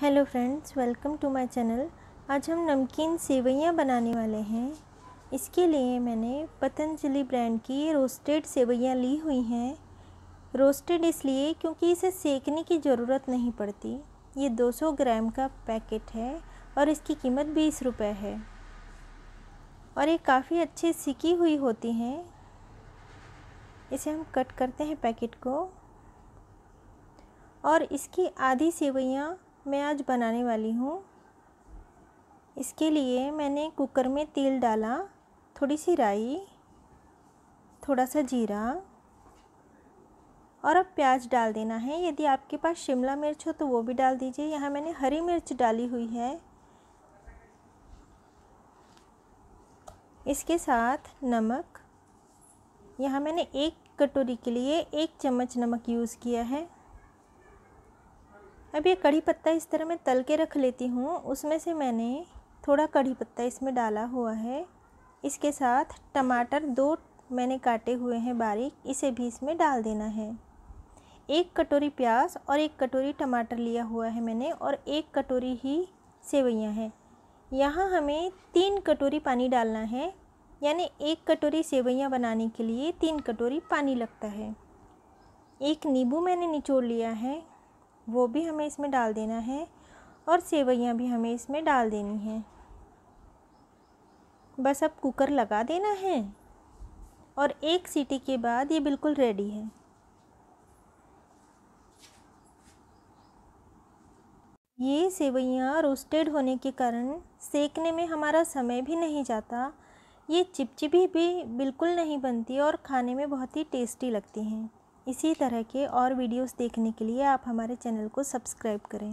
hello friends welcome to my channel आज हम नमकीन सेवैयाँ बनाने वाले हैं इसके लिए मैंने पतंजलि ब्रांड की रोस्टेड सेवैयाँ ली हुई हैं रोस्टेड इसलिए क्योंकि इसे सेकने की ज़रूरत नहीं पड़ती ये 200 ग्राम का पैकेट है और इसकी कीमत बीस रुपये है और ये काफ़ी अच्छे सिकी हुई होती हैं इसे हम कट करते हैं पैकेट को और इसकी आधी सेवैयाँ मैं आज बनाने वाली हूँ इसके लिए मैंने कुकर में तेल डाला थोड़ी सी राई थोड़ा सा जीरा और अब प्याज डाल देना है यदि आपके पास शिमला मिर्च हो तो वो भी डाल दीजिए यहाँ मैंने हरी मिर्च डाली हुई है इसके साथ नमक यहाँ मैंने एक कटोरी के लिए एक चम्मच नमक यूज़ किया है अब ये कड़ी पत्ता इस तरह मैं तल के रख लेती हूँ उसमें से मैंने थोड़ा कड़ी पत्ता इसमें डाला हुआ है इसके साथ टमाटर दो मैंने काटे हुए हैं बारीक इसे भी इसमें डाल देना है एक कटोरी प्याज और एक कटोरी टमाटर लिया हुआ है मैंने और एक कटोरी ही सेवैयाँ हैं यहाँ हमें तीन कटोरी पानी डालना है यानी एक कटोरी सेवैयाँ बनाने के लिए तीन कटोरी पानी लगता है एक नींबू मैंने निचोड़ लिया है वो भी हमें इसमें डाल देना है और सेवैयाँ भी हमें इसमें डाल देनी हैं बस अब कुकर लगा देना है और एक सीटी के बाद ये बिल्कुल रेडी है ये सेवैयाँ रोस्टेड होने के कारण सेकने में हमारा समय भी नहीं जाता ये चिपचिपी भी बिल्कुल नहीं बनती और खाने में बहुत ही टेस्टी लगती हैं इसी तरह के और वीडियोस देखने के लिए आप हमारे चैनल को सब्सक्राइब करें